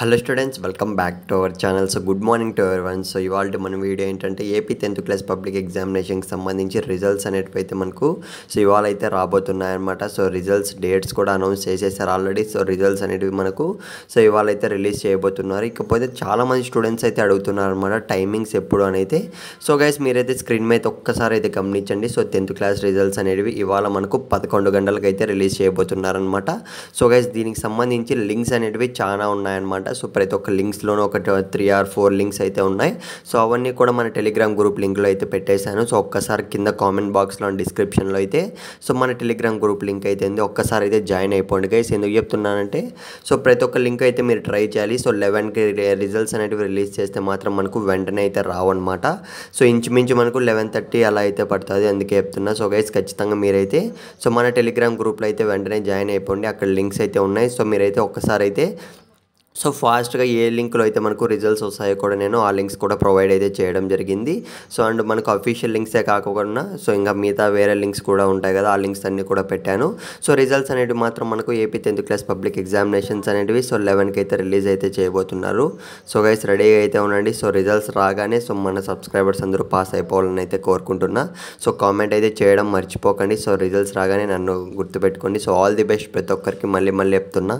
hello students welcome back to our channel so good morning to our one so ఇవాళ మన video ఏంటంటే AP tenth class public ఎగ్జామినేషన్కి సంబంధించి results అనేటివి అయితే మనకు సో ఇవాళ అయితే రాబోతున్నాయన్నమాట సో రిజల్ట్స్ డేట్స్ కూడా అనౌన్స్ చేసేసారు ఆల్రెడీ సో రిజల్ట్స్ అనేటివి మనకు సో ఇవాళ అయితే రిలీజ్ చేయబోతున్నారు ఇకపోతే చాలామంది స్టూడెంట్స్ అయితే అడుగుతున్నారు అనమాట టైమింగ్స్ ఎప్పుడు అయితే సో గైస్ మీరైతే స్క్రీన్ మీద ఒక్కసారి అయితే గమనించండి సో టెన్త్ క్లాస్ రిజల్ట్స్ అనేటివి ఇవాళ మనకు పదకొండు గంటలకు అయితే రిలీజ్ చేయబోతున్నారనమాట సో గైస్ దీనికి సంబంధించి లింక్స్ అనేటివి చాలా ఉన్నాయన్నమాట అనమాట సో ప్రతి ఒక్క లింక్స్లోనూ ఒక త్రీ ఆర్ ఫోర్ లింక్స్ అయితే ఉన్నాయి సో అవన్నీ కూడా మన టెలిగ్రామ్ గ్రూప్ లింక్లో అయితే పెట్టేశాను సో ఒక్కసారి కింద కామెంట్ బాక్స్లో డిస్క్రిప్షన్లో అయితే సో మన టెలిగ్రామ్ గ్రూప్ లింక్ అయితే ఉంది ఒక్కసారి అయితే జాయిన్ అయిపోండి గైస్ ఎందుకు చెప్తున్నానంటే సో ప్రతి ఒక్క లింక్ అయితే మీరు ట్రై చేయాలి సో లెవెన్కి రిజల్ట్స్ అనేటివి రిలీజ్ చేస్తే మాత్రం మనకు వెంటనే అయితే రావన్నమాట సో ఇంచుమించు మనకు లెవెన్ థర్టీ అలా అయితే పడుతుంది అందుకే చెప్తున్నా సో గైస్ ఖచ్చితంగా మీరైతే సో మన టెలిగ్రామ్ గ్రూప్లో అయితే వెంటనే జాయిన్ అయిపోండి అక్కడ లింక్స్ అయితే ఉన్నాయి సో మీరైతే ఒక్కసారి అయితే సో ఫాస్ట్గా ఏ లింక్లో అయితే మనకు రిజల్ట్స్ వస్తాయో కూడా నేను ఆ లింక్స్ కూడా ప్రొవైడ్ అయితే చేయడం జరిగింది సో అండ్ మనకు అఫీషియల్ లింక్సే కాకుండా సో ఇంకా మిగతా వేరే లింక్స్ కూడా ఉంటాయి కదా ఆ లింక్స్ అన్నీ కూడా పెట్టాను సో రిజల్ట్స్ అనేటివి మాత్రం మనకు AP tenth class public examinations అనేవి సో లెవెన్కి అయితే రిలీజ్ అయితే చేయబోతున్నారు సో గైస్ రెడీగా అయితే ఉండండి సో రిజల్ట్స్ రాగానే సో మన సబ్స్క్రైబర్స్ అందరూ పాస్ అయిపోవాలని అయితే కోరుకుంటున్నా సో కామెంట్ అయితే చేయడం మర్చిపోకండి సో రిజల్ట్స్ రాగానే నన్ను గుర్తుపెట్టుకోండి సో ఆల్ ది బెస్ట్ ప్రతి ఒక్కరికి మళ్ళీ మళ్ళీ చెప్తున్నా